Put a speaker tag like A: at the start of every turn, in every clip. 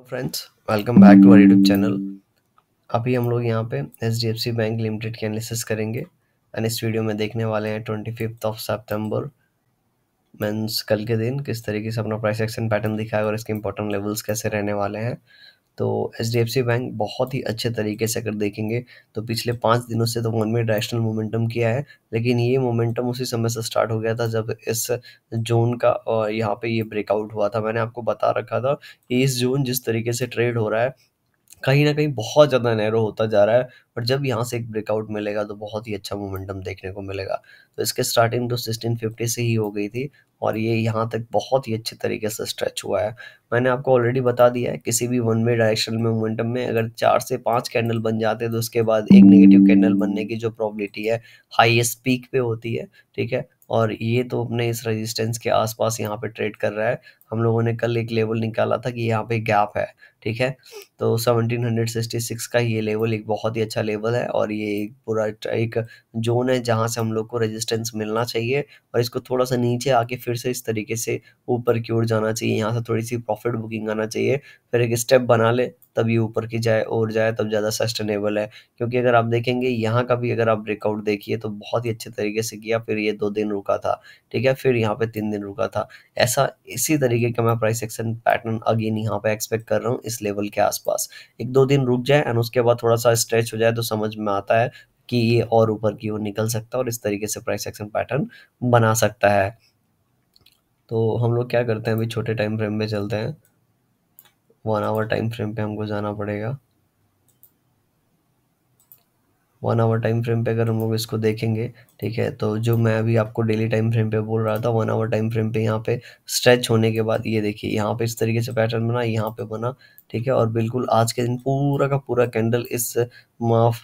A: hello friends welcome back to our YouTube channel अभी हम लोग यहाँ पे H D F C bank limited की एनालिसिस करेंगे एंड इस वीडियो में देखने वाले हैं twenty fifth of September means कल के दिन किस तरीके से अपना प्राइस एक्शन पैटर्न दिखाएगा और इसके इंपॉर्टेंट लेवल्स कैसे रहने वाले हैं तो H D F C bank बहुत ही अच्छे तरीके से अगर देखेंगे तो पिछले पाँच दिनों से तो वन में डायरेक्शनल मोमेंटम किया है लेकिन ये मोमेंटम उसी समय से स्टार्ट हो गया था जब इस जोन का यहाँ पे ये ब्रेकआउट हुआ था मैंने आपको बता रखा था कि इस जोन जिस तरीके से ट्रेड हो रहा है कहीं ना कहीं बहुत ज़्यादा नैरो होता जा रहा है और जब यहाँ से एक ब्रेकआउट मिलेगा तो बहुत ही अच्छा मोमेंटम देखने को मिलेगा तो इसके स्टार्टिंग तो सिक्सटीन फिफ्टी से ही हो गई थी और ये यहाँ तक बहुत ही अच्छे तरीके से स्ट्रेच हुआ है मैंने आपको ऑलरेडी बता दिया है किसी भी वन वे डायरेक्शन में मोमेंटम में अगर चार से पाँच कैंडल बन जाते हैं तो उसके बाद एक नेगेटिव कैंडल बनने की जो प्रॉबिलिटी है हाईएस्ट पीक पे होती है ठीक है और ये तो अपने इस रेजिस्टेंस के आसपास यहाँ पे ट्रेड कर रहा है हम लोगों ने कल एक लेवल निकाला था कि यहाँ पे गैप है ठीक है तो 1766 का ये लेवल एक बहुत ही अच्छा लेवल है और ये एक पूरा एक जोन है जहाँ से हम लोग को रेजिस्टेंस मिलना चाहिए और इसको थोड़ा सा नीचे आके फिर से इस तरीके से ऊपर की ओर जाना चाहिए यहाँ से थोड़ी सी प्रॉफिट बुकिंग आना चाहिए फिर एक स्टेप बना ले तब ये ऊपर की जाए और जाए तब ज़्यादा सस्टेनेबल है क्योंकि अगर आप देखेंगे यहाँ का भी अगर आप ब्रेकआउट देखिए तो बहुत ही अच्छे तरीके से किया फिर ये दो दिन रुका था ठीक है फिर यहाँ पे तीन दिन रुका था ऐसा इसी तरीके का मैं प्राइस एक्शन पैटर्न अगेन यहाँ पे एक्सपेक्ट कर रहा हूँ इस लेवल के आसपास एक दो दिन रुक जाए एंड उसके बाद थोड़ा सा स्ट्रेच हो जाए तो समझ में आता है कि ये और ऊपर की ओर निकल सकता है और इस तरीके से प्राइस एक्शन पैटर्न बना सकता है तो हम लोग क्या करते हैं अभी छोटे टाइम फ्रेम में चलते हैं वन आवर टाइम फ्रेम पे हमको जाना पड़ेगा वन आवर टाइम फ्रेम पे अगर हम लोग इसको देखेंगे ठीक है तो जो मैं अभी आपको डेली टाइम फ्रेम पे बोल रहा था वन आवर टाइम फ्रेम पे यहाँ पे स्ट्रेच होने के बाद ये देखिए यहाँ पे इस तरीके से पैटर्न बना यहाँ पे बना ठीक है और बिल्कुल आज के दिन पूरा का पूरा कैंडल इस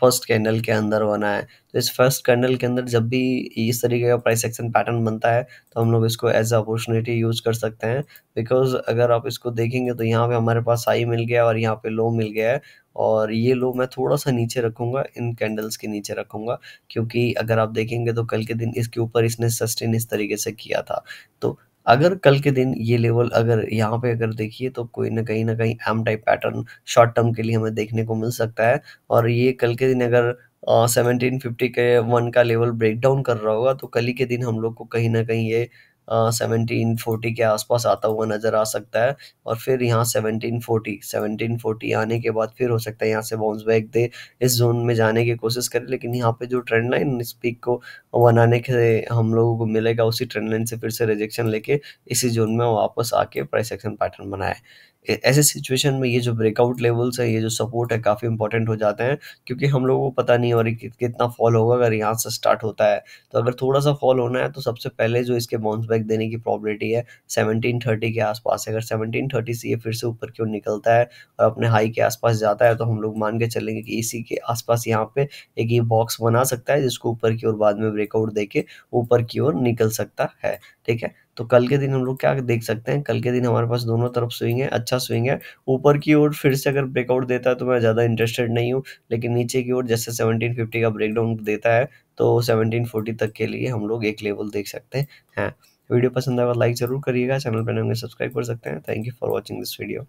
A: फर्स्ट कैंडल के अंदर बना है तो इस फर्स्ट कैंडल के अंदर जब भी इस तरीके का प्राइस एक्शन पैटर्न बनता है तो हम लोग इसको एज अपॉर्चुनिटी यूज कर सकते हैं बिकॉज अगर आप इसको देखेंगे तो यहाँ पे हमारे पास हाई मिल गया और यहाँ पे लो मिल गया है और ये लो मैं थोड़ा सा नीचे रखूंगा इन कैंडल्स के नीचे रखूँगा क्योंकि अगर आप देखेंगे तो कल के दिन इसके ऊपर इसने सस्टेन इस तरीके से किया था तो अगर कल के दिन ये लेवल अगर यहाँ पे अगर देखिए तो कोई ना कहीं ना कहीं M type pattern short term के लिए हमें देखने को मिल सकता है और ये कल के दिन अगर सेवनटीन फिफ्टी के वन का लेवल ब्रेक डाउन कर रहा होगा तो कल ही के दिन हम लोग को कहीं ना कहीं ये सेवनटीन फोर्टी के आसपास आता हुआ नज़र आ सकता है और फिर यहाँ सेवनटीन फोर्टी सेवनटीन फोर्टी आने के बाद फिर हो सकता है यहाँ से बाउंस बैक दे इस जोन में जाने की कोशिश करे लेकिन यहाँ पे जो ट्रेंड लाइन इस पीक को बनाने के हम लोगों को मिलेगा उसी ट्रेंड लाइन से फिर से रिजेक्शन लेके इसी जोन में वापस आके प्राइस एक्शन पैटर्न बनाए ऐसे सिचुएशन में ये जो ब्रेकआउट लेवल्स है ये जो सपोर्ट है काफ़ी इंपॉर्टेंट हो जाते हैं क्योंकि हम लोगों को पता नहीं और कि, कितना फॉल होगा अगर यहाँ से स्टार्ट होता है तो अगर थोड़ा सा फॉल होना है तो सबसे पहले जो इसके बाउंस बैक देने की प्रॉबिलिटी है सेवनटीन थर्टी के आसपास अगर सेवनटीन थर्टी से ये फिर से ऊपर क्यों निकलता है और अपने हाई के आसपास जाता है तो हम लोग मान के चलेंगे कि इसी के आसपास यहाँ पे एक ये बॉक्स बना सकता है जिसको ऊपर की ओर बाद में ब्रेकआउट दे के ऊपर की ओर निकल सकता है ठीक है तो कल के दिन हम लोग क्या देख सकते हैं कल के दिन हमारे पास दोनों तरफ स्विंग है अच्छा स्विंग है ऊपर की ओर फिर से अगर ब्रेकआउट देता है तो मैं ज़्यादा इंटरेस्टेड नहीं हूँ लेकिन नीचे की ओर जैसे सेवनटीन फिफ्टी का ब्रेकडाउन देता है तो सेवनटीन फोर्टी तक के लिए हम लोग एक लेवल देख सकते हैं हाँ, वीडियो पसंद आएगा लाइक तो ज़रूर करिएगा चैनल पर नए सब्सक्राइब कर सकते हैं thank you for watching this video